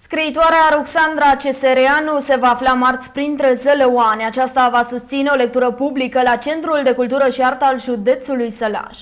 Scriitoarea Roxandra Cesereanu se va afla marți printre zălăoane. Aceasta va susține o lectură publică la Centrul de Cultură și Artă al județului Sălaș.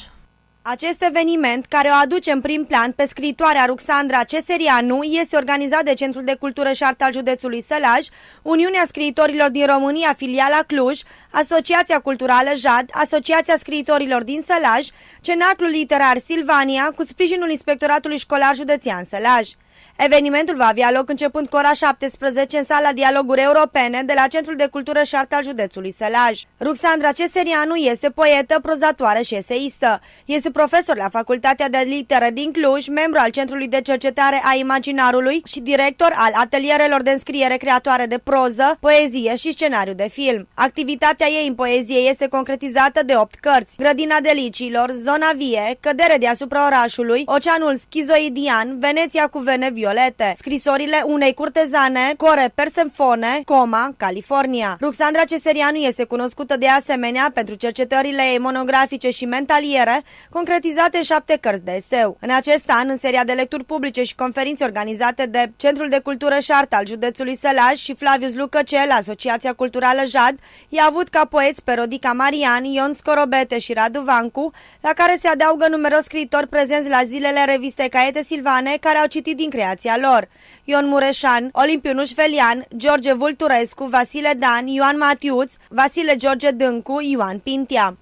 Acest eveniment, care o aduce în prim plan pe scriitoarea Ruxandra Ceserianu, este organizat de Centrul de Cultură și Artă al județului Sălaj, Uniunea Scriitorilor din România, filiala Cluj, Asociația Culturală JAD, Asociația Scriitorilor din Sălaj, Cenaclul Literar Silvania, cu sprijinul Inspectoratului Școlar Județean Sălaj. Evenimentul va avea loc începând cu ora 17 în sala Dialoguri Europene de la Centrul de Cultură și Artă al județului Sălaj. Ruxandra Ceserianu este poetă, prozatoare și eseistă. Este profesor la Facultatea de Literă din Cluj, membru al Centrului de Cercetare a Imaginarului și director al atelierelor de înscriere creatoare de proză, poezie și scenariu de film. Activitatea Activitatea ei în poezie este concretizată de opt cărți. Grădina Delicilor, Zona Vie, Cădere deasupra orașului, Oceanul Schizoidian, Veneția cu vene violete, scrisorile unei curtezane, Core Persenfone, Coma, California. Ruxandra Ceserianu este cunoscută de asemenea pentru cercetările ei monografice și mentaliere, concretizate șapte cărți de eseu. În acest an, în seria de lecturi publice și conferințe organizate de Centrul de Cultură și Artă al județului Sălaj și Flavius Lucăcel, Asociația Culturală JAD, i-a avut avut ca poeți pe Rodica Marian, Ion Scorobete și Radu Vancu, la care se adaugă numeroși scriitori prezenți la zilele revistei Caiete Silvane, care au citit din creația lor. Ion Mureșan, Olimpiu Șvelian, George Vulturescu, Vasile Dan, Ioan Matiuț, Vasile George Dâncu, Ioan Pintia.